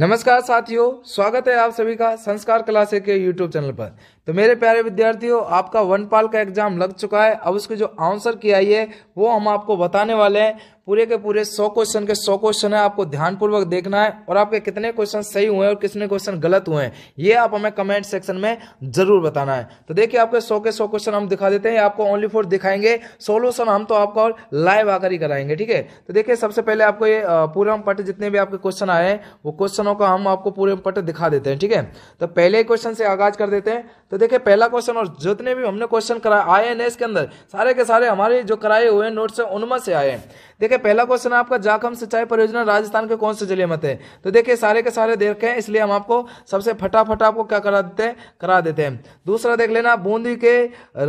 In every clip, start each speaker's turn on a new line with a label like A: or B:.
A: नमस्कार साथियों स्वागत है आप सभी का संस्कार क्लासे के यूट्यूब चैनल पर तो मेरे प्यारे विद्यार्थियों आपका वन पाल का एग्जाम लग चुका है अब उसके जो आंसर की आई है वो हम आपको बताने वाले हैं पूरे के पूरे सौ क्वेश्चन के सौ क्वेश्चन है आपको ध्यानपूर्वक देखना है और आपके कितने क्वेश्चन सही हुए हैं और कितने क्वेश्चन गलत हुए हैं ये आप हमें कमेंट सेक्शन में जरूर बताना है तो देखिए आपके सौ के सौ क्वेश्चन हम दिखा देते हैं आपको ओनली फोर दिखाएंगे सोल्यूशन हम तो आपका लाइव आकर ही कराएंगे ठीक है तो देखिए सबसे पहले आपको ये पूरे पट जितने भी आपके क्वेश्चन आए हैं वो क्वेश्चनों का हम आपको पूरे पट दिखा देते हैं ठीक है तो पहले क्वेश्चन से आगाज कर देते हैं तो देखिए पहला क्वेश्चन और जितने भी हमने क्वेश्चन कराए आए हैं के अंदर सारे के सारे हमारे जो कराए हुए नोट्स हैं उनमें से आए हैं देखिए पहला क्वेश्चन आपका जाखम सिंचाई परियोजना राजस्थान के कौन से जिले में थे तो देखिए सारे के सारे देखे हैं इसलिए हम आपको सबसे फटाफट आपको क्या करा देते हैं करा देते हैं दूसरा देख लेना बूंदी के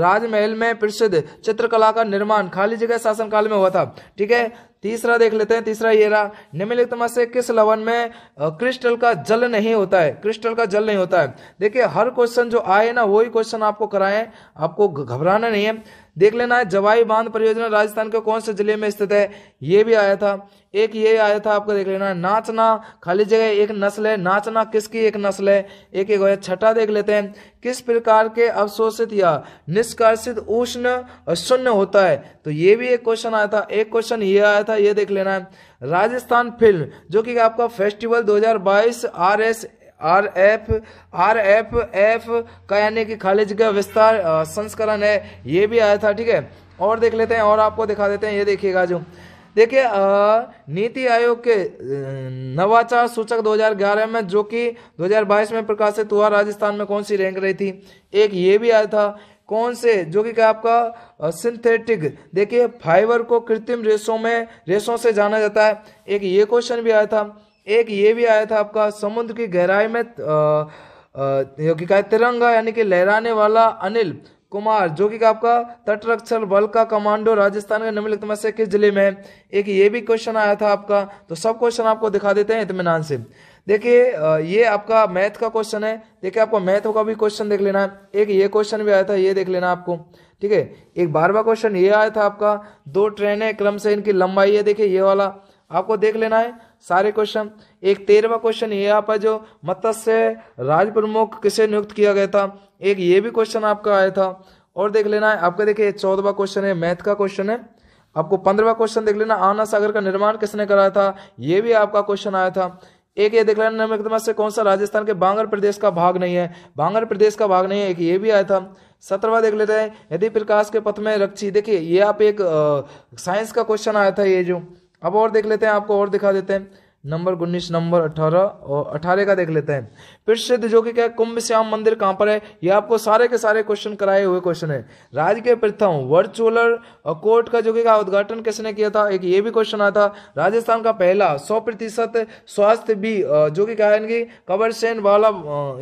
A: राजमहल में प्रसिद्ध चित्रकला का निर्माण खाली जगह शासनकाल में हुआ था ठीक है तीसरा देख लेते हैं तीसरा ये रहा निम्नलिखित में से किस लवण में क्रिस्टल का जल नहीं होता है क्रिस्टल का जल नहीं होता है देखिए हर क्वेश्चन जो आए ना वही क्वेश्चन आपको कराएं आपको घबराना नहीं है देख लेना है जवाई बांध परियोजना राजस्थान के कौन से जिले में स्थित है ये भी आया था एक ये आया था आपको देख लेना है नाचना खाली जगह एक नस्ल है नाचना किसकी एक नस्ल है एक एक छठा देख लेते हैं किस प्रकार के अवशोषित या निष्कर्षित उष्ण शून्य होता है तो ये भी एक क्वेश्चन आया था एक क्वेश्चन ये आया था ये देख लेना है राजस्थान फिल्म जो कि आपका festival 2022 R S R F R F F का यानी कि खालिज का विस्तार संस्करण है ये भी आया था ठीक है और देख लेते हैं और आपको दिखा देते हैं ये देखिएगा जो देखिए नीति आयोग के नवाचार सूचक 2011 में जो कि 2022 में प्रकाशित हुआ राजस्थान में कौन सी रैंक रही थी एक ये भी आया था कौन से जो कि क्या आपका सिंथेटिक देखिए फाइबर को कृत्रिम रेशों में रेशों से जाना जाता है एक ये क्वेश्चन भी आया था एक ये भी आया था आपका समुद्र की गहराई में योगी का तिरंगा यानी कि लहराने वाला अनिल कुमार जो कि आपका तटरक्षक बल का कमांडो राजस्थान के निम्नलिखित में से किस जिले में है एक ये भी क्वेश्चन आया था आपका तो सब क्वेश्चन आपको दिखा देते हैं इतमान से देखिए ये आपका मैथ का क्वेश्चन है देखिए आपको मैथ का भी क्वेश्चन देख लेना है एक ये क्वेश्चन भी आया था ये देख लेना आपको ठीक है एक बार क्वेश्चन ये आया था आपका दो ट्रेनें क्रम से इनकी लंबाई है देखिए ये वाला आपको देख लेना है सारे क्वेश्चन एक तेरहवा क्वेश्चन ये आपका जो मत्स्य राज प्रमुख किसे नियुक्त किया गया था एक ये भी क्वेश्चन आपका आया था और देख लेना है आपका देखिए चौदहवा क्वेश्चन है मैथ का क्वेश्चन है आपको पंद्रहवा क्वेश्चन देख लेना आना सागर का निर्माण किसने कराया था ये भी आपका क्वेश्चन आया था एक ये देख लेना से कौन सा राजस्थान के बांगर प्रदेश का भाग नहीं है बांगर प्रदेश का भाग नहीं है एक ये भी आया था सत्रवा देख लेते हैं यदि प्रकाश के पथ में रक्षी देखिए ये आप एक साइंस का क्वेश्चन आया था ये जो अब और देख लेते हैं आपको और दिखा देते हैं नंबर उन्नीस नंबर अठारह और अठारह का देख लेते हैं प्रसिद्ध जो कि क्या कुंभ श्याम मंदिर कहाँ पर है ये आपको सारे के सारे क्वेश्चन कराए हुए क्वेश्चन है राज्य के प्रथम वर्चुअलर कोर्ट का जो कि क्या उद्घाटन किसने किया था एक ये भी क्वेश्चन आया था राजस्थान का पहला सौ प्रतिशत स्वास्थ्य भी जो कि क्या है कबर सेन वाला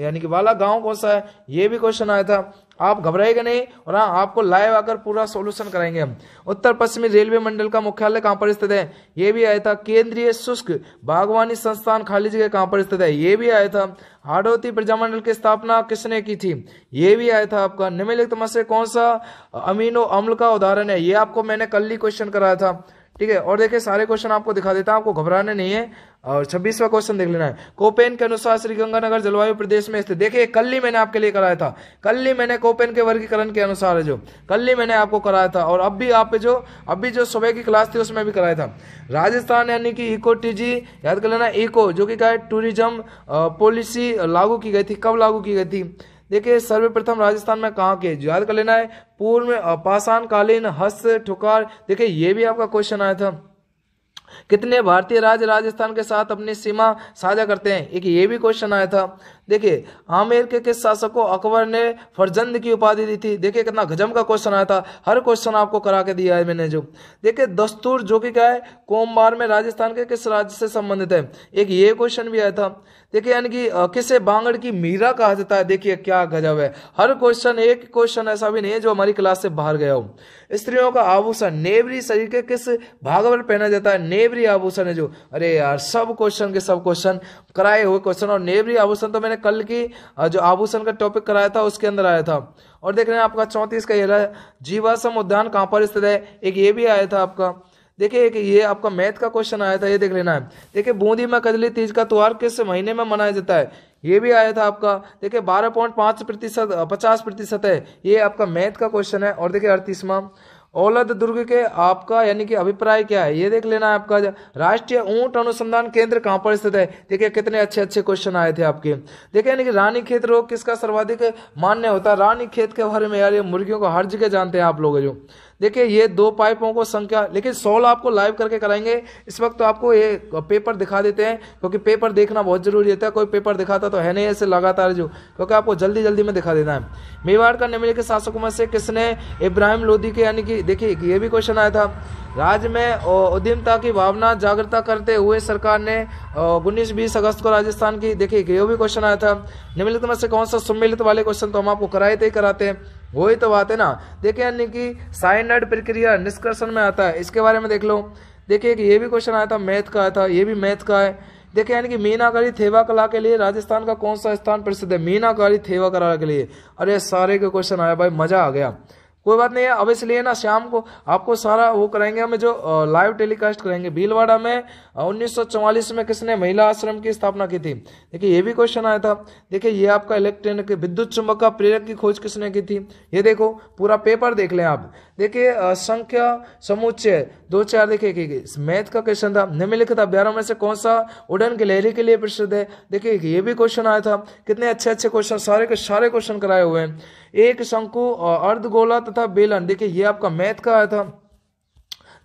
A: यानी कि वाला गाँव कौन सा है ये भी क्वेश्चन आया था आप घबराएगा नहीं और हाँ आपको लाइव आकर पूरा सोल्यूशन कराएंगे हम उत्तर पश्चिमी रेलवे मंडल का मुख्यालय कहाँ पर स्थित है ये भी आया था केंद्रीय शुष्क बागवानी संस्थान खाली जगह कहाँ पर स्थित है ये भी आया था हाडोती प्रजामंडल की स्थापना किसने की थी ये भी आया था आपका निम्नलिखित में से कौन सा अमीनो अम्ल का उदाहरण है ये आपको मैंने कल ही क्वेश्चन कराया था ठीक है और देखिए सारे क्वेश्चन आपको दिखा देता हूं आपको घबराना नहीं है और छब्बीसवा क्वेश्चन देख लेना है कोपेन के अनुसार श्रीगंगानगर जलवायु प्रदेश में स्थित देखिए कल ही मैंने आपके लिए कराया था कल ही मैंने कोपेन के वर्गीकरण के अनुसार है जो कल ही मैंने आपको कराया था और अब भी आप जो अभी जो सुबह की क्लास थी उसमें भी कराया था राजस्थान यानी कि इको टीजी याद कर लेना इको जो कि क्या है टूरिज्म पॉलिसी लागू की गई थी कब लागू की गई थी देखिए सर्वप्रथम राजस्थान में कहाँ के याद कर लेना है पूर्व में अपासान हस्त ठुकार देखिए ये भी आपका क्वेश्चन आया था कितने भारतीय राज्य राजस्थान के साथ अपनी सीमा साझा करते हैं एक ये भी क्वेश्चन आया था देखिए आमेर के किस शासक को अकबर ने फरजंद की उपाधि दी थी देखिए कितना गजम का क्वेश्चन आया था हर क्वेश्चन आपको करा के दिया है मैंने जो देखिए दस्तूर जो कि क्या है कोमबार में राजस्थान के किस राज्य से संबंधित है एक ये क्वेश्चन भी आया था देखिए यानी कि किसे बांगड़ की मीरा कहा जाता है देखिए क्या गजब है हर क्वेश्चन एक क्वेश्चन ऐसा भी नहीं है जो हमारी क्लास से बाहर गया हो स्त्रियों का आभूषण नेवरी शरीर के किस भाग पर पहना जाता है नेवरी आभूषण है जो अरे यार सब क्वेश्चन के सब क्वेश्चन कराए हुए क्वेश्चन और नेवरी आभूषण तो मैंने कल की जो आभूषण का टॉपिक कराया था उसके अंदर आया था और देख रहे हैं आपका चौंतीस का यह जीवाश्रम उद्यान कहाँ पर स्थित है एक ये भी आया था आपका देखिए एक ये आपका मैथ का क्वेश्चन आया था ये देख लेना है देखिए बूंदी में कजली तीज का त्यौहार किस महीने में मनाया जाता है ये भी आया था आपका देखिए बारह पॉइंट पाँच प्रतिशत पचास प्रतिशत है ये आपका मैथ का क्वेश्चन है और देखिए अड़तीसवा औलद दुर्ग के आपका यानी कि अभिप्राय क्या है ये देख लेना है आपका राष्ट्रीय ऊंट अनुसंधान केंद्र कहाँ पर स्थित है देखिए कितने अच्छे अच्छे क्वेश्चन आए थे आपके देखिए यानी कि रानी खेत रोग किसका सर्वाधिक मान्य होता है रानी खेत के बारे में यार ये मुर्गियों को हर जगह जानते हैं आप लोग जो देखिए ये दो पाइपों को संख्या लेकिन सोल आपको लाइव करके कराएंगे इस वक्त तो आपको ये पेपर दिखा देते हैं क्योंकि पेपर देखना बहुत जरूरी होता है कोई पेपर दिखाता तो है नहीं ऐसे लगातार जो क्योंकि आपको जल्दी जल्दी में दिखा देना है मेवाड़ का निम्नलिखित शासकों में से किसने इब्राहिम लोधी के यानी कि देखिए ये भी क्वेश्चन आया था राज्य में उद्यमता की भावना जागृता करते हुए सरकार ने उन्नीस बीस अगस्त को राजस्थान की देखिए ये भी क्वेश्चन आया था निम्नलिखित में से कौन सा सम्मिलित वाले क्वेश्चन तो हम आपको कराए थे कराते हैं वही तो बात है ना देखिए यानी कि साइनाइड प्रक्रिया निष्कर्षण में आता है इसके बारे में देख लो देखिए कि ये भी क्वेश्चन आया था मैथ का आया था ये भी मैथ का है देखिए यानी कि मीनाकारी थेवा कला के लिए राजस्थान का कौन सा स्थान प्रसिद्ध है मीनाकारी थेवा कला के लिए अरे सारे के क्वेश्चन आया भाई मजा आ गया कोई बात नहीं है अब इसलिए ना शाम को आपको सारा वो कराएंगे हमें जो लाइव टेलीकास्ट करेंगे भीलवाड़ा में 1944 में किसने महिला आश्रम की स्थापना की थी देखिए ये भी क्वेश्चन आया था देखिए ये आपका इलेक्ट्रॉनिक विद्युत चुंबक का प्रेरक की खोज किसने की थी ये देखो पूरा पेपर देख लें आप देखिए संख्या समुच्चय दो चार देखिए मैथ का क्वेश्चन था निम्नलिखित अभ्यारों में से कौन सा उड़न की लहरी के लिए प्रसिद्ध है देखिए ये भी क्वेश्चन आया था कितने अच्छे अच्छे क्वेश्चन सारे के सारे क्वेश्चन कराए हुए हैं एक शंकु अर्धगोला तथा बेलन देखिए ये आपका मैथ का आया था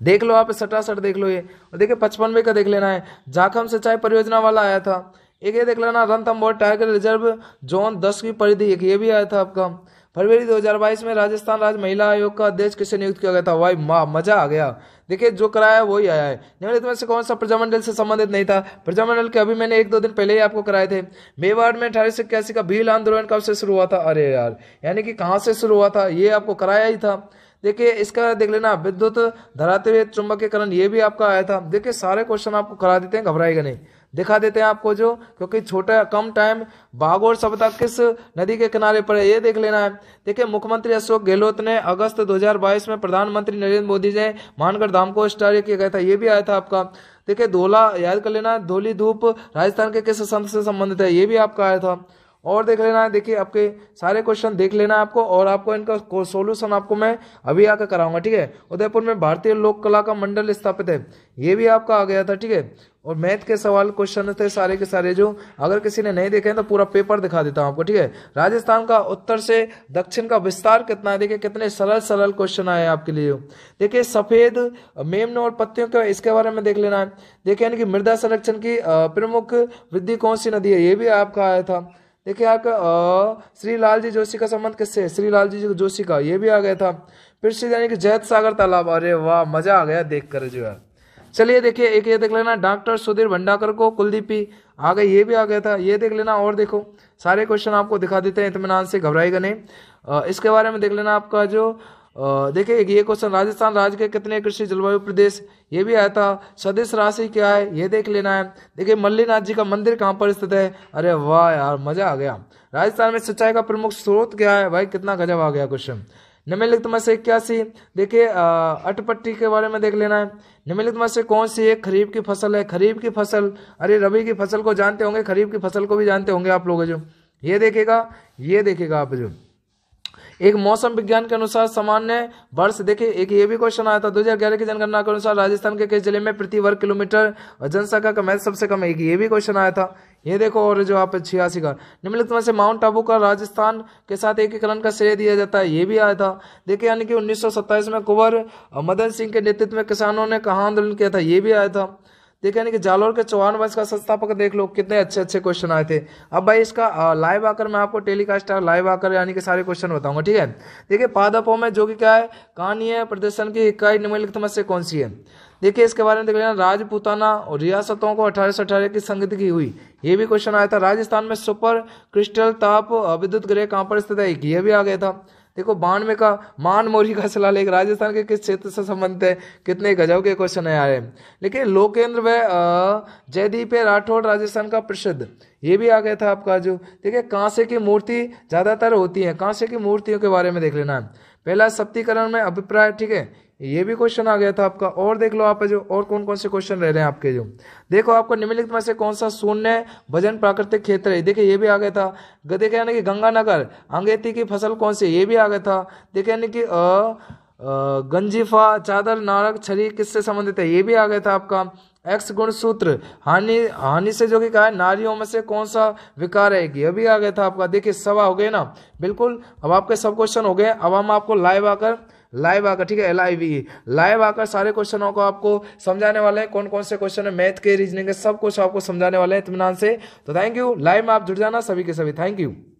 A: देख लो आप सटासट देख लो ये और देखिए पचपनवे का देख लेना है जाखम सिंचाई परियोजना वाला आया था एक ये देख लेना रन टाइगर रिजर्व जोन दस की परिधि एक ये भी आया था आपका फरवरी 2022 में राजस्थान राज्य महिला आयोग का अध्यक्ष किसे नियुक्त किया गया था वाई माँ मजा आ गया देखिए जो कराया वही आया है निम्नलिखित में से कौन सा प्रजामंडल से संबंधित नहीं था प्रजामंडल के अभी मैंने एक दो दिन पहले ही आपको कराए थे मेवाड़ में अठारह सौ इक्यासी का भील आंदोलन कब से शुरू हुआ था अरे यार यानी कि कहाँ से शुरू हुआ था ये आपको कराया ही था देखिए इसका देख लेना विद्युत धराते हुए चुंबक के कारण ये भी आपका आया था देखिए सारे क्वेश्चन आपको करा देते हैं घबराएगा नहीं दिखा देते हैं आपको जो क्योंकि छोटा कम टाइम बागोर सभ्यता किस नदी के किनारे पर है ये देख लेना है देखिए मुख्यमंत्री अशोक गहलोत ने अगस्त 2022 में प्रधानमंत्री नरेंद्र मोदी जी ने मानगढ़ धाम को स्टार किया गया था ये भी आया था आपका देखिए धोला याद कर लेना धोली धूप राजस्थान के किस संत से संबंधित है ये भी आपका आया था और देख लेना है देखिए आपके सारे क्वेश्चन देख लेना है आपको और आपको इनका सोल्यूशन आपको मैं अभी आकर कराऊंगा ठीक है उदयपुर में भारतीय लोक कला का मंडल स्थापित है ये भी आपका आ गया था ठीक है और मैथ के सवाल क्वेश्चन थे सारे के सारे जो अगर किसी ने नहीं देखे हैं तो पूरा पेपर दिखा देता हूँ आपको ठीक है राजस्थान का उत्तर से दक्षिण का विस्तार कितना है देखिए कितने सरल सरल क्वेश्चन आए आपके लिए देखिए सफेद मेमन और पत्तियों के इसके बारे में देख लेना है देखिए यानी कि मृदा संरक्षण की प्रमुख वृद्धि कौन सी नदी है ये भी आपका आया था देखिए आपका श्री लाल जी जोशी का संबंध किससे है श्री लाल जी जोशी का ये भी आ गया था फिर से यानी कि जैत सागर तालाब अरे वाह मजा आ गया देख कर जो यार चलिए देखिए एक ये देख लेना डॉक्टर सुधीर भंडाकर को कुलदीप ही आ गए ये भी आ गया था ये देख लेना और देखो सारे क्वेश्चन आपको दिखा देते हैं इतमान से घबराएगा नहीं इसके बारे में देख लेना आपका जो देखिए ये क्वेश्चन राजस्थान राज्य के कितने कृषि जलवायु प्रदेश ये भी आया था सदस्य राशि क्या है ये देख लेना है देखिए मल्लीनाथ जी का मंदिर कहाँ पर स्थित है अरे वाह यार मजा आ गया राजस्थान में सिंचाई का प्रमुख स्रोत क्या है भाई कितना गजब आ गया क्वेश्चन निम्नलिखित में से क्या सी देखिए अटपट्टी के बारे में देख लेना है निम्नलिखित में से कौन सी एक खरीफ की फसल है खरीफ की फसल अरे रबी की फसल को जानते होंगे खरीफ की फसल को भी जानते होंगे आप लोग जो ये देखेगा ये देखेगा आप जो एक मौसम विज्ञान के अनुसार सामान्य वर्ष देखिए एक ये भी क्वेश्चन आया था दो हजार ग्यारह की जनगणना के अनुसार राजस्थान के किस जिले में प्रति वर्ग किलोमीटर जनसंख्या का मैच सबसे कम एक ये भी क्वेश्चन आया था ये देखो और जो आप छियासी का निम्नलिखित में से माउंट आबू का राजस्थान के साथ एकीकरण का श्रेय दिया जाता है ये भी आया था देखिए यानी कि 1927 में कुंवर मदन सिंह के नेतृत्व में किसानों ने कहा आंदोलन किया था ये भी आया था ठीक ना कि जालोर के चौहान वंश का संस्थापक देख लो कितने अच्छे अच्छे क्वेश्चन आए थे अब भाई इसका लाइव आकर मैं आपको टेलीकास्ट लाइव आकर यानी कि सारे क्वेश्चन बताऊंगा ठीक है देखिए पादपों में जो कि क्या है कहानी है प्रदर्शन की इकाई निम्नलिखित में से कौन सी है देखिए इसके बारे में देख लेना राजपूताना और रियासतों को अठारह सौ अठारह की संगति हुई ये भी क्वेश्चन आया था राजस्थान में सुपर क्रिस्टल ताप विद्युत गृह कहाँ पर स्थित है ये भी आ गया था देखो बानवे का मान मौर्य का शिलालेख राजस्थान के किस क्षेत्र से संबंधित है कितने गजब के क्वेश्चन है हैं लेकिन लोकेंद्र व जयदीप राठौड़ राजस्थान का प्रसिद्ध ये भी आ गया था आपका जो देखिए कांसे की मूर्ति ज़्यादातर होती है कांसे की मूर्तियों के बारे में देख लेना पहला सप्तीकरण में अभिप्राय ठीक है ये भी क्वेश्चन आ गया था आपका और देख लो आप जो और कौन कौन से क्वेश्चन रह रहे हैं आपके जो देखो आपको निम्नलिखित में से कौन सा शून्य भजन प्राकृतिक क्षेत्र है देखिए ये भी आ गया था देखिए यानी कि गंगानगर अंगेती की फसल कौन सी ये भी आ गया था देखे यानी कि गंजीफा चादर नारक छरी किससे संबंधित है ये भी आ गया था आपका एक्स गुण सूत्र हानि हानि से जो कि कहा है नारियों में से कौन सा विकार रहेगी अभी आ गया था आपका देखिए सवा हो गए ना बिल्कुल अब आपके सब क्वेश्चन हो गए अब हम आपको लाइव आकर लाइव आकर ठीक है एल आई वी लाइव आकर सारे क्वेश्चनों को आपको समझाने वाले हैं कौन कौन से क्वेश्चन है मैथ के रीजनिंग के सब कुछ आपको समझाने वाले हैं इतमान से तो थैंक यू लाइव में आप जुड़ जाना सभी के सभी थैंक यू